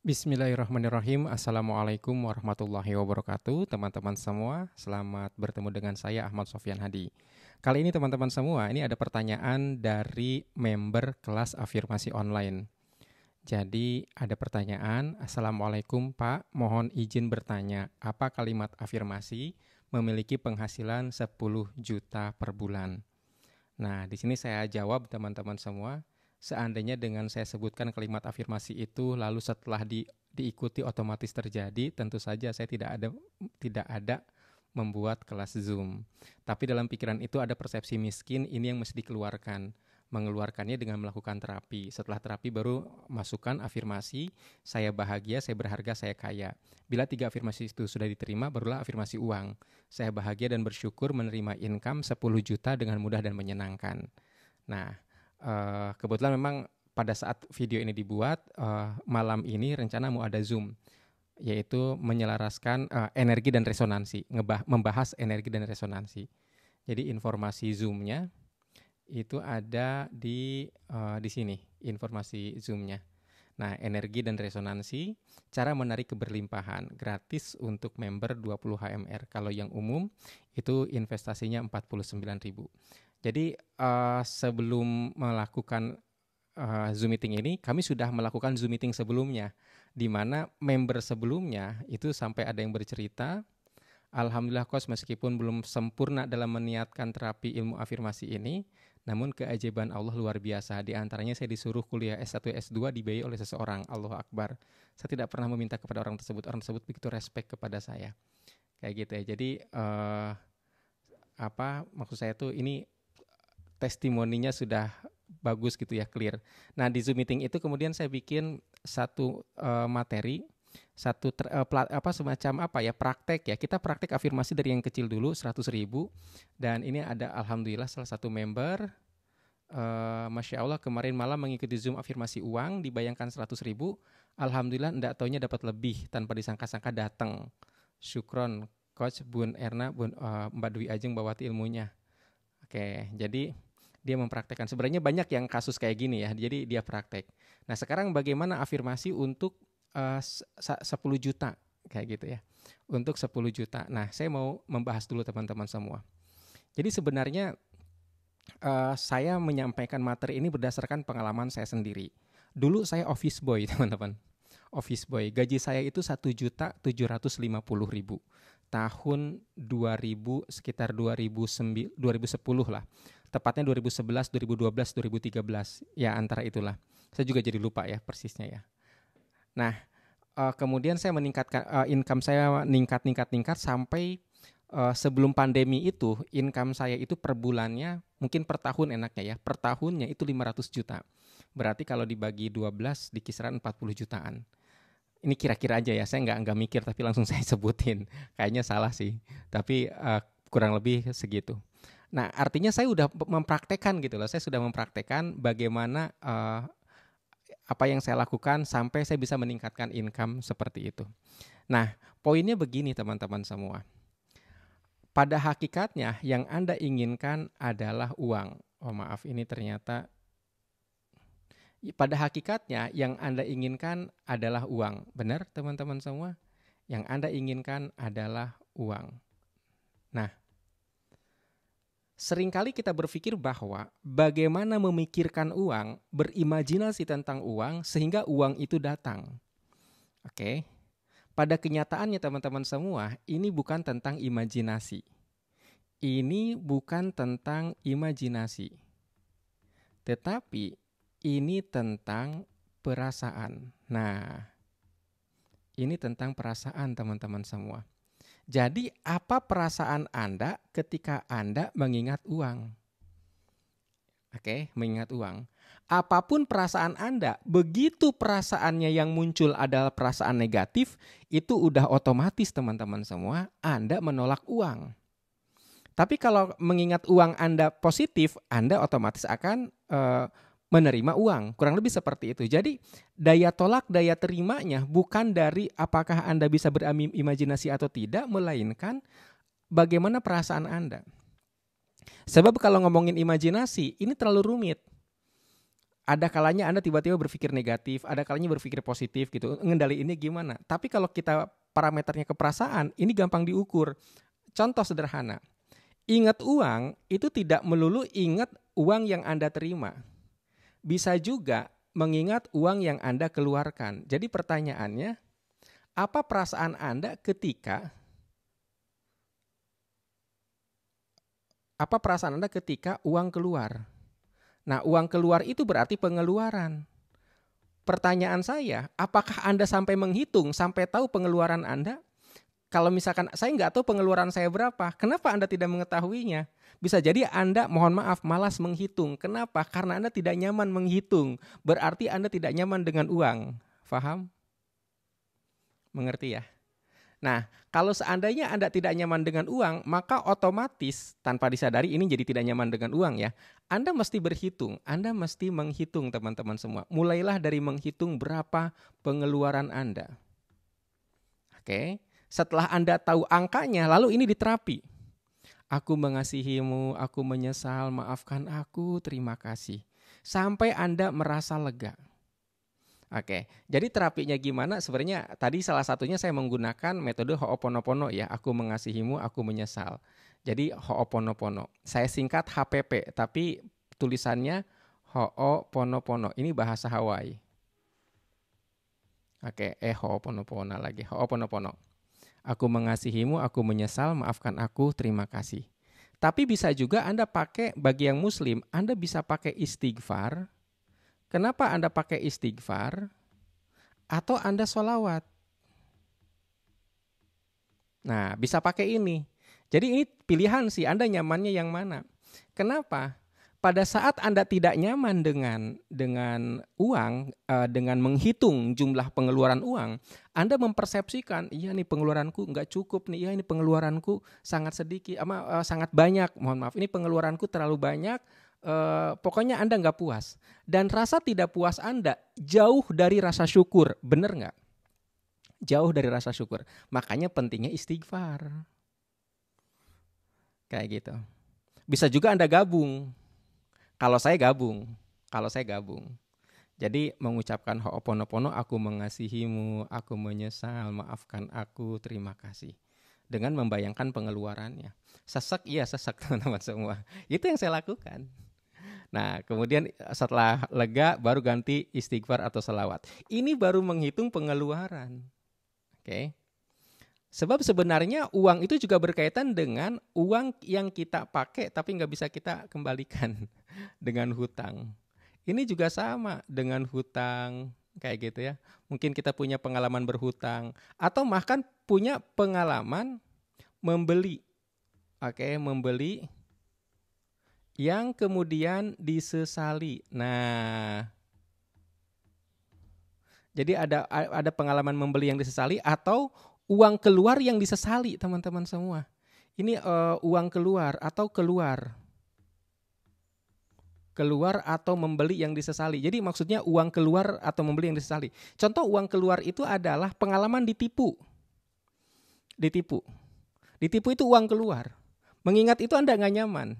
Bismillahirrahmanirrahim. Assalamualaikum warahmatullahi wabarakatuh. Teman-teman semua, selamat bertemu dengan saya Ahmad Sofyan Hadi. Kali ini teman-teman semua, ini ada pertanyaan dari member kelas afirmasi online. Jadi ada pertanyaan, Assalamualaikum Pak, mohon izin bertanya, apa kalimat afirmasi memiliki penghasilan 10 juta per bulan? Nah, di sini saya jawab teman-teman semua, seandainya dengan saya sebutkan kalimat afirmasi itu lalu setelah di, diikuti otomatis terjadi, tentu saja saya tidak ada tidak ada membuat kelas Zoom. Tapi dalam pikiran itu ada persepsi miskin ini yang mesti dikeluarkan. Mengeluarkannya dengan melakukan terapi. Setelah terapi baru masukkan afirmasi, saya bahagia, saya berharga, saya kaya. Bila tiga afirmasi itu sudah diterima, barulah afirmasi uang. Saya bahagia dan bersyukur menerima income 10 juta dengan mudah dan menyenangkan. Nah, uh, kebetulan memang pada saat video ini dibuat uh, malam ini rencana mau ada zoom yaitu menyelaraskan uh, energi dan resonansi, ngebah membahas energi dan resonansi. Jadi informasi zoomnya itu ada di uh, di sini informasi zoomnya. Nah, energi dan resonansi, cara menarik keberlimpahan, gratis untuk member 20 HMR. Kalau yang umum itu investasinya 49.000. Jadi uh, sebelum melakukan uh, Zoom meeting ini, kami sudah melakukan Zoom meeting sebelumnya, di mana member sebelumnya itu sampai ada yang bercerita, Alhamdulillah kos meskipun belum sempurna dalam meniatkan terapi ilmu afirmasi ini, namun keajaiban Allah luar biasa. Di antaranya saya disuruh kuliah S1, S2 dibayar oleh seseorang, Allah Akbar. Saya tidak pernah meminta kepada orang tersebut, orang tersebut begitu respect kepada saya. Kayak gitu ya, jadi... Uh, apa maksud saya tuh ini testimoninya sudah bagus gitu ya clear. Nah di Zoom meeting itu kemudian saya bikin satu uh, materi satu ter, uh, plat, apa semacam apa ya praktek ya kita praktek afirmasi dari yang kecil dulu 100 ribu dan ini ada alhamdulillah salah satu member uh, masya Allah kemarin malam mengikuti zoom afirmasi uang dibayangkan 100 ribu alhamdulillah tidak taunya dapat lebih tanpa disangka-sangka datang syukron coach Bun Erna Bun uh, Mbak Dwi Ajeng bawati ilmunya oke jadi dia mempraktekkan. Sebenarnya banyak yang kasus kayak gini ya, jadi dia praktek. Nah sekarang bagaimana afirmasi untuk eh, uh, 10 juta kayak gitu ya, untuk 10 juta. Nah saya mau membahas dulu teman-teman semua. Jadi sebenarnya uh, saya menyampaikan materi ini berdasarkan pengalaman saya sendiri. Dulu saya office boy teman-teman, office boy. Gaji saya itu satu juta tujuh ratus lima puluh ribu tahun 2000 sekitar ribu 2010 lah tepatnya 2011, 2012, 2013 ya antara itulah. Saya juga jadi lupa ya persisnya ya. Nah uh, kemudian saya meningkatkan uh, income saya meningkat, ningkat, ningkat sampai uh, sebelum pandemi itu income saya itu per bulannya mungkin per tahun enaknya ya per tahunnya itu 500 juta. Berarti kalau dibagi 12 di kisaran 40 jutaan. Ini kira-kira aja ya, saya nggak nggak mikir tapi langsung saya sebutin. Kayaknya salah sih, tapi uh, kurang lebih segitu. Nah, artinya saya sudah mempraktekan gitu loh. Saya sudah mempraktekan bagaimana uh, apa yang saya lakukan sampai saya bisa meningkatkan income seperti itu. Nah, poinnya begini teman-teman semua. Pada hakikatnya yang Anda inginkan adalah uang. Oh maaf, ini ternyata pada hakikatnya yang Anda inginkan adalah uang. Benar teman-teman semua? Yang Anda inginkan adalah uang. Nah, seringkali kita berpikir bahwa bagaimana memikirkan uang, berimajinasi tentang uang sehingga uang itu datang. Oke. Pada kenyataannya teman-teman semua, ini bukan tentang imajinasi. Ini bukan tentang imajinasi. Tetapi ini tentang perasaan. Nah, ini tentang perasaan teman-teman semua. Jadi apa perasaan Anda ketika Anda mengingat uang? Oke, mengingat uang. Apapun perasaan Anda, begitu perasaannya yang muncul adalah perasaan negatif, itu udah otomatis teman-teman semua, Anda menolak uang. Tapi kalau mengingat uang Anda positif, Anda otomatis akan uh, menerima uang. Kurang lebih seperti itu. Jadi daya tolak, daya terimanya bukan dari apakah Anda bisa berimajinasi atau tidak, melainkan bagaimana perasaan Anda. Sebab kalau ngomongin imajinasi, ini terlalu rumit. Ada kalanya Anda tiba-tiba berpikir negatif, ada kalanya berpikir positif gitu. Ngendali ini gimana? Tapi kalau kita parameternya ke perasaan, ini gampang diukur. Contoh sederhana. Ingat uang itu tidak melulu ingat uang yang Anda terima bisa juga mengingat uang yang Anda keluarkan. Jadi pertanyaannya, apa perasaan Anda ketika apa perasaan Anda ketika uang keluar? Nah, uang keluar itu berarti pengeluaran. Pertanyaan saya, apakah Anda sampai menghitung, sampai tahu pengeluaran Anda? Kalau misalkan saya nggak tahu pengeluaran saya berapa, kenapa Anda tidak mengetahuinya? Bisa jadi Anda, mohon maaf, malas menghitung. Kenapa? Karena Anda tidak nyaman menghitung. Berarti Anda tidak nyaman dengan uang. Faham? Mengerti ya? Nah, kalau seandainya Anda tidak nyaman dengan uang, maka otomatis tanpa disadari ini jadi tidak nyaman dengan uang ya. Anda mesti berhitung, Anda mesti menghitung teman-teman semua. Mulailah dari menghitung berapa pengeluaran Anda. Oke, setelah Anda tahu angkanya, lalu ini diterapi. Aku mengasihimu, aku menyesal, maafkan aku, terima kasih. Sampai Anda merasa lega. Oke, jadi terapinya gimana? Sebenarnya tadi salah satunya saya menggunakan metode Ho'oponopono ya, aku mengasihimu, aku menyesal. Jadi Ho'oponopono. Saya singkat HPP, tapi tulisannya Ho'oponopono. Ini bahasa Hawaii. Oke, eh Ho'oponopono lagi, Ho'oponopono. Aku mengasihimu, aku menyesal, maafkan aku, terima kasih. Tapi bisa juga Anda pakai bagi yang muslim, Anda bisa pakai istighfar. Kenapa Anda pakai istighfar? Atau Anda solawat. Nah, bisa pakai ini. Jadi ini pilihan sih, Anda nyamannya yang mana. Kenapa? pada saat Anda tidak nyaman dengan dengan uang, uh, dengan menghitung jumlah pengeluaran uang, Anda mempersepsikan, iya nih pengeluaranku nggak cukup nih, iya ini pengeluaranku sangat sedikit, ama uh, sangat banyak, mohon maaf, ini pengeluaranku terlalu banyak, uh, pokoknya Anda nggak puas. Dan rasa tidak puas Anda jauh dari rasa syukur, bener nggak? Jauh dari rasa syukur. Makanya pentingnya istighfar. Kayak gitu. Bisa juga Anda gabung kalau saya gabung, kalau saya gabung. Jadi mengucapkan ho'oponopono aku mengasihimu, aku menyesal, maafkan aku, terima kasih. Dengan membayangkan pengeluarannya. Sesek, iya sesek teman-teman semua. Itu yang saya lakukan. Nah, kemudian eh, setelah lega baru ganti istighfar atau selawat. Ini baru menghitung pengeluaran. Oke. Sebab sebenarnya uang itu juga berkaitan dengan uang yang kita pakai tapi nggak bisa kita kembalikan. dengan hutang. Ini juga sama dengan hutang kayak gitu ya. Mungkin kita punya pengalaman berhutang atau bahkan punya pengalaman membeli. Oke, membeli yang kemudian disesali. Nah, jadi ada ada pengalaman membeli yang disesali atau uang keluar yang disesali, teman-teman semua. Ini uh, uang keluar atau keluar keluar atau membeli yang disesali. Jadi maksudnya uang keluar atau membeli yang disesali. Contoh uang keluar itu adalah pengalaman ditipu. Ditipu. Ditipu itu uang keluar. Mengingat itu Anda nggak nyaman.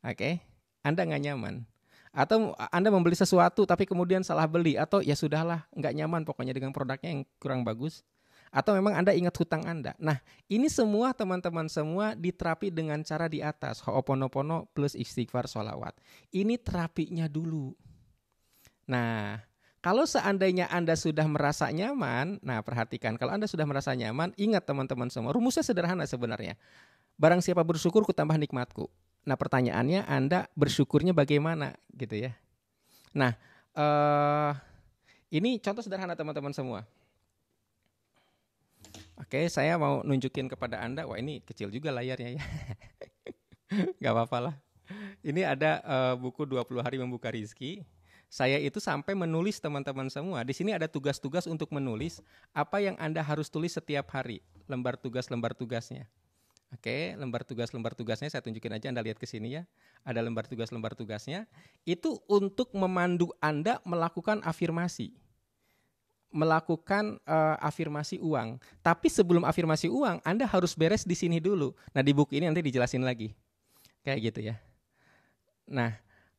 Oke, okay? Anda nggak nyaman. Atau Anda membeli sesuatu tapi kemudian salah beli. Atau ya sudahlah, nggak nyaman pokoknya dengan produknya yang kurang bagus atau memang Anda ingat hutang Anda. Nah, ini semua teman-teman semua diterapi dengan cara di atas, Ho'oponopono plus istighfar sholawat. Ini terapinya dulu. Nah, kalau seandainya Anda sudah merasa nyaman, nah perhatikan, kalau Anda sudah merasa nyaman, ingat teman-teman semua, rumusnya sederhana sebenarnya. Barang siapa bersyukur, kutambah nikmatku. Nah pertanyaannya Anda bersyukurnya bagaimana gitu ya. Nah, eh, ini contoh sederhana teman-teman semua. Oke, saya mau nunjukin kepada Anda, wah ini kecil juga layarnya ya. Gak apa-apa lah. Ini ada uh, buku 20 hari membuka rizki. Saya itu sampai menulis teman-teman semua. Di sini ada tugas-tugas untuk menulis apa yang Anda harus tulis setiap hari, lembar tugas-lembar tugasnya. Oke, lembar tugas lembar tugasnya saya tunjukin aja Anda lihat ke sini ya. Ada lembar tugas lembar tugasnya. Itu untuk memandu Anda melakukan afirmasi melakukan uh, afirmasi uang. Tapi sebelum afirmasi uang, Anda harus beres di sini dulu. Nah, di buku ini nanti dijelasin lagi. Kayak gitu ya. Nah,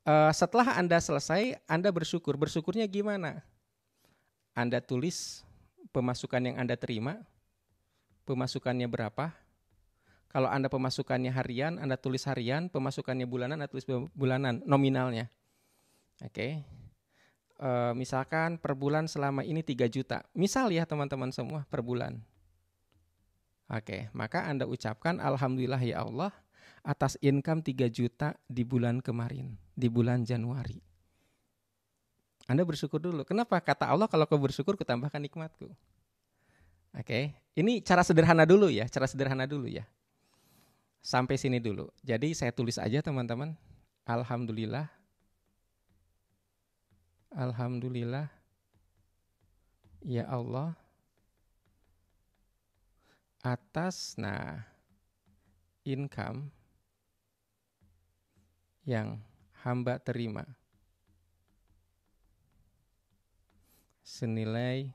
uh, setelah Anda selesai, Anda bersyukur. Bersyukurnya gimana? Anda tulis pemasukan yang Anda terima, pemasukannya berapa. Kalau Anda pemasukannya harian, Anda tulis harian, pemasukannya bulanan, Anda tulis bulanan, nominalnya. Oke. Okay Eh, misalkan per bulan selama ini 3 juta. Misal ya teman-teman semua per bulan. Oke, maka Anda ucapkan alhamdulillah ya Allah atas income 3 juta di bulan kemarin, di bulan Januari. Anda bersyukur dulu. Kenapa? Kata Allah kalau kau bersyukur kutambahkan nikmatku. Oke, ini cara sederhana dulu ya, cara sederhana dulu ya. Sampai sini dulu. Jadi saya tulis aja teman-teman. Alhamdulillah Alhamdulillah Ya Allah atas nah income yang hamba terima senilai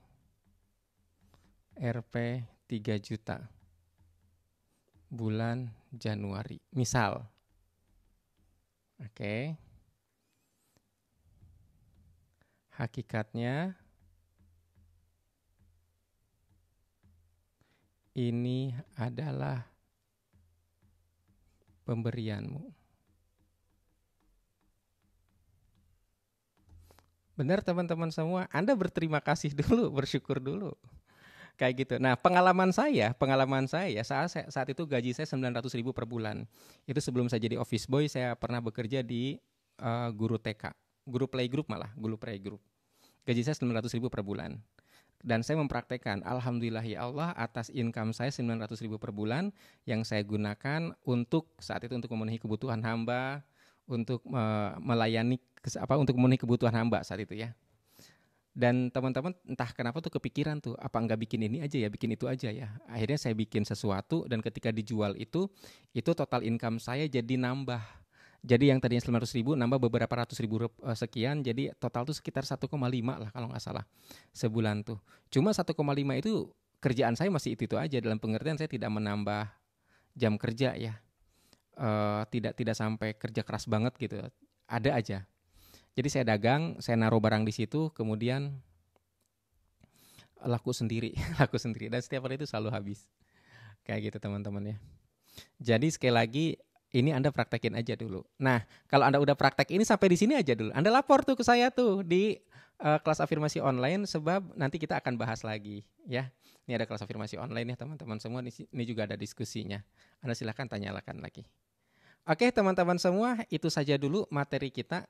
Rp 3 juta bulan Januari misal oke okay. Hakikatnya ini adalah pemberianmu. Benar teman-teman semua, Anda berterima kasih dulu, bersyukur dulu. Kayak gitu. Nah pengalaman saya, pengalaman saya saat, saat itu gaji saya 900 ribu per bulan. Itu sebelum saya jadi office boy, saya pernah bekerja di uh, guru TK guru playgroup malah, guru playgroup. Gaji saya 900 ribu per bulan. Dan saya mempraktekkan, Alhamdulillah ya Allah atas income saya 900 ribu per bulan yang saya gunakan untuk saat itu untuk memenuhi kebutuhan hamba, untuk melayani apa untuk memenuhi kebutuhan hamba saat itu ya. Dan teman-teman entah kenapa tuh kepikiran tuh apa enggak bikin ini aja ya, bikin itu aja ya. Akhirnya saya bikin sesuatu dan ketika dijual itu itu total income saya jadi nambah jadi yang tadinya 900 ribu nambah beberapa ratus ribu eh, sekian, jadi total tuh sekitar 1,5 lah kalau nggak salah sebulan tuh. Cuma 1,5 itu kerjaan saya masih itu-itu aja dalam pengertian saya tidak menambah jam kerja ya. Uh, tidak tidak sampai kerja keras banget gitu ada aja jadi saya dagang saya naruh barang di situ kemudian laku sendiri laku sendiri dan setiap hari itu selalu habis kayak gitu teman-teman ya jadi sekali lagi ini Anda praktekin aja dulu. Nah, kalau Anda udah praktek ini sampai di sini aja dulu. Anda lapor tuh ke saya tuh di uh, kelas afirmasi online sebab nanti kita akan bahas lagi ya. Ini ada kelas afirmasi online ya teman-teman semua. Ini juga ada diskusinya. Anda silahkan tanyakan lagi. Oke teman-teman semua, itu saja dulu materi kita